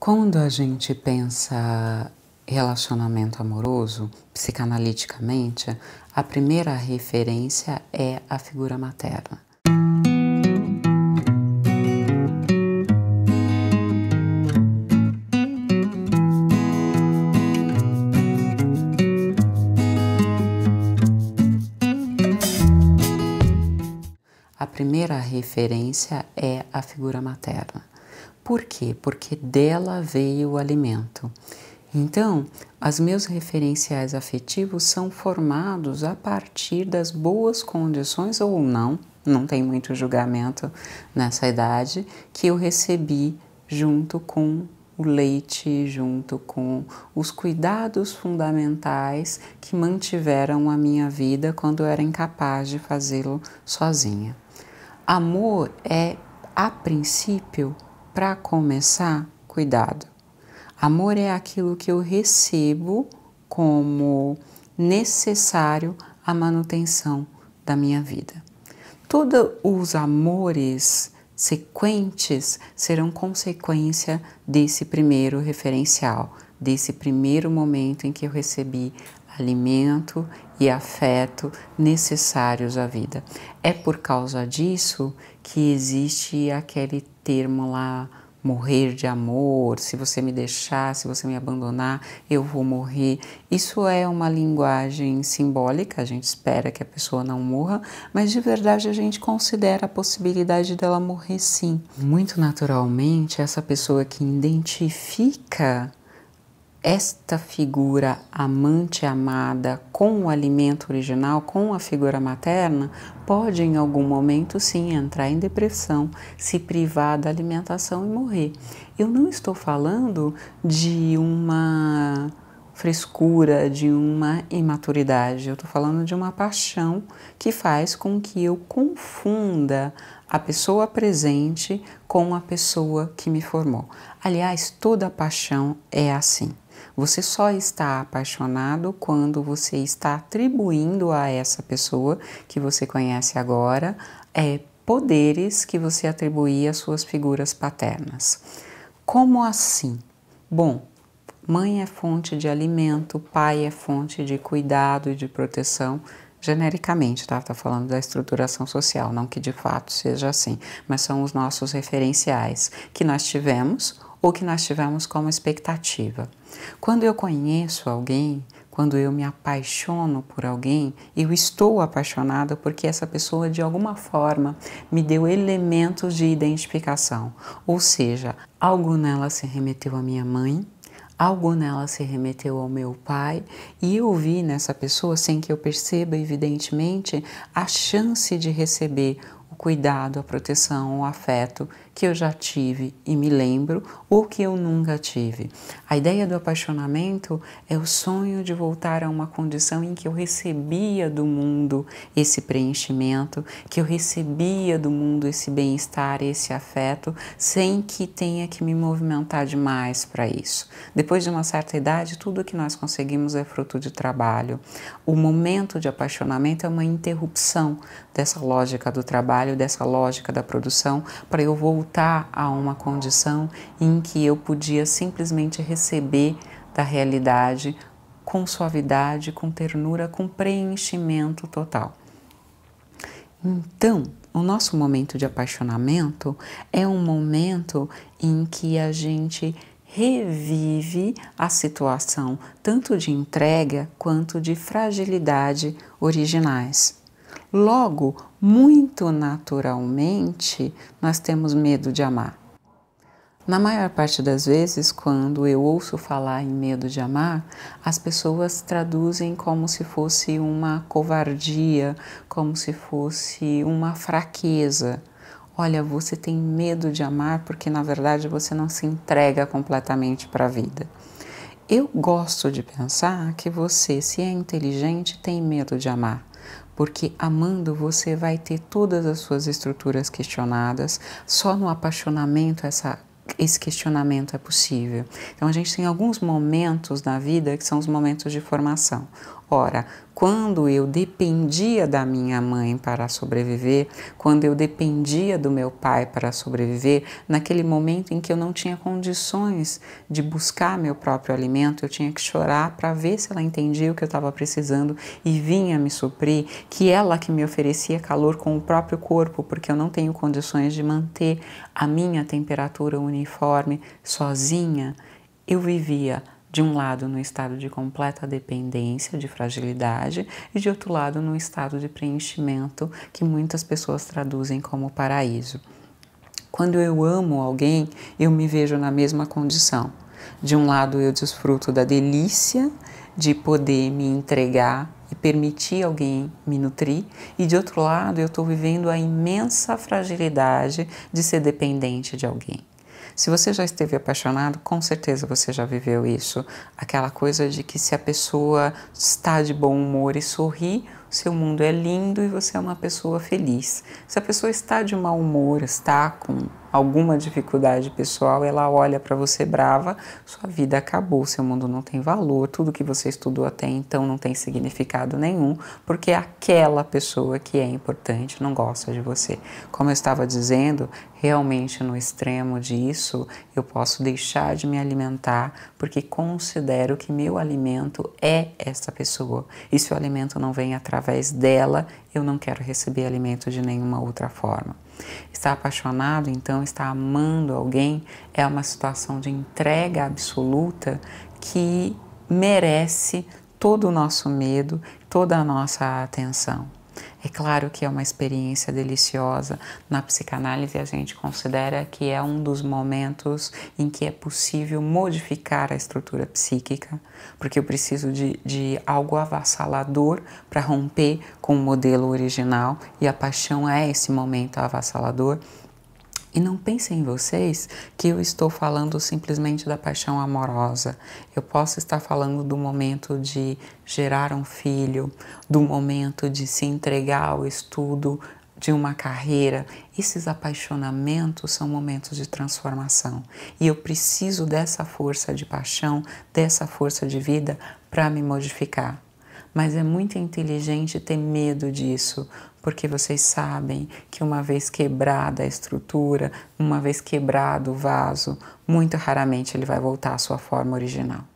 Quando a gente pensa relacionamento amoroso, psicanaliticamente, a primeira referência é a figura materna. A primeira referência é a figura materna. Por quê? Porque dela veio o alimento. Então, os meus referenciais afetivos são formados a partir das boas condições ou não, não tem muito julgamento nessa idade, que eu recebi junto com o leite, junto com os cuidados fundamentais que mantiveram a minha vida quando eu era incapaz de fazê-lo sozinha. Amor é, a princípio, para começar, cuidado. Amor é aquilo que eu recebo como necessário à manutenção da minha vida. Todos os amores sequentes serão consequência desse primeiro referencial, desse primeiro momento em que eu recebi alimento e afeto necessários à vida. É por causa disso que existe aquele termo lá morrer de amor, se você me deixar, se você me abandonar, eu vou morrer. Isso é uma linguagem simbólica, a gente espera que a pessoa não morra, mas de verdade a gente considera a possibilidade dela morrer sim. Muito naturalmente, essa pessoa que identifica esta figura amante amada com o alimento original, com a figura materna, pode em algum momento sim entrar em depressão, se privar da alimentação e morrer. Eu não estou falando de uma frescura, de uma imaturidade, eu estou falando de uma paixão que faz com que eu confunda a pessoa presente com a pessoa que me formou. Aliás, toda paixão é assim. Você só está apaixonado quando você está atribuindo a essa pessoa que você conhece agora é, poderes que você atribuía às suas figuras paternas. Como assim? Bom, mãe é fonte de alimento, pai é fonte de cuidado e de proteção, genericamente, tá? Tá falando da estruturação social, não que de fato seja assim, mas são os nossos referenciais que nós tivemos ou que nós tivemos como expectativa. Quando eu conheço alguém, quando eu me apaixono por alguém, eu estou apaixonada porque essa pessoa de alguma forma me deu elementos de identificação. Ou seja, algo nela se remeteu à minha mãe, algo nela se remeteu ao meu pai e eu vi nessa pessoa, sem que eu perceba evidentemente, a chance de receber o cuidado, a proteção, o afeto que eu já tive e me lembro ou que eu nunca tive. A ideia do apaixonamento é o sonho de voltar a uma condição em que eu recebia do mundo esse preenchimento, que eu recebia do mundo esse bem-estar, esse afeto, sem que tenha que me movimentar demais para isso. Depois de uma certa idade, tudo que nós conseguimos é fruto de trabalho. O momento de apaixonamento é uma interrupção dessa lógica do trabalho, dessa lógica da produção, para eu voltar voltar a uma condição em que eu podia simplesmente receber da realidade com suavidade, com ternura, com preenchimento total. Então, o nosso momento de apaixonamento é um momento em que a gente revive a situação tanto de entrega quanto de fragilidade originais. Logo, muito naturalmente, nós temos medo de amar. Na maior parte das vezes, quando eu ouço falar em medo de amar, as pessoas traduzem como se fosse uma covardia, como se fosse uma fraqueza. Olha, você tem medo de amar porque na verdade você não se entrega completamente para a vida. Eu gosto de pensar que você, se é inteligente, tem medo de amar porque amando você vai ter todas as suas estruturas questionadas, só no apaixonamento essa esse questionamento é possível. Então a gente tem alguns momentos na vida que são os momentos de formação. Ora, quando eu dependia da minha mãe para sobreviver, quando eu dependia do meu pai para sobreviver, naquele momento em que eu não tinha condições de buscar meu próprio alimento, eu tinha que chorar para ver se ela entendia o que eu estava precisando e vinha me suprir, que ela que me oferecia calor com o próprio corpo, porque eu não tenho condições de manter a minha temperatura uniforme sozinha, eu vivia de um lado, no estado de completa dependência, de fragilidade, e de outro lado, no estado de preenchimento, que muitas pessoas traduzem como paraíso. Quando eu amo alguém, eu me vejo na mesma condição. De um lado, eu desfruto da delícia de poder me entregar e permitir alguém me nutrir, e de outro lado, eu estou vivendo a imensa fragilidade de ser dependente de alguém. Se você já esteve apaixonado, com certeza você já viveu isso. Aquela coisa de que se a pessoa está de bom humor e sorri, seu mundo é lindo e você é uma pessoa feliz. Se a pessoa está de mau humor, está com alguma dificuldade pessoal, ela olha para você brava, sua vida acabou, seu mundo não tem valor, tudo que você estudou até então não tem significado nenhum, porque aquela pessoa que é importante não gosta de você. Como eu estava dizendo, realmente no extremo disso, eu posso deixar de me alimentar porque considero que meu alimento é essa pessoa. E se o alimento não vem através dela, eu não quero receber alimento de nenhuma outra forma. Estar apaixonado, então estar amando alguém, é uma situação de entrega absoluta que merece todo o nosso medo, toda a nossa atenção. É claro que é uma experiência deliciosa. Na psicanálise, a gente considera que é um dos momentos em que é possível modificar a estrutura psíquica, porque eu preciso de, de algo avassalador para romper com o modelo original, e a paixão é esse momento avassalador. E não pensem em vocês que eu estou falando simplesmente da paixão amorosa. Eu posso estar falando do momento de gerar um filho, do momento de se entregar ao estudo de uma carreira. Esses apaixonamentos são momentos de transformação. E eu preciso dessa força de paixão, dessa força de vida para me modificar mas é muito inteligente ter medo disso, porque vocês sabem que uma vez quebrada a estrutura, uma vez quebrado o vaso, muito raramente ele vai voltar à sua forma original.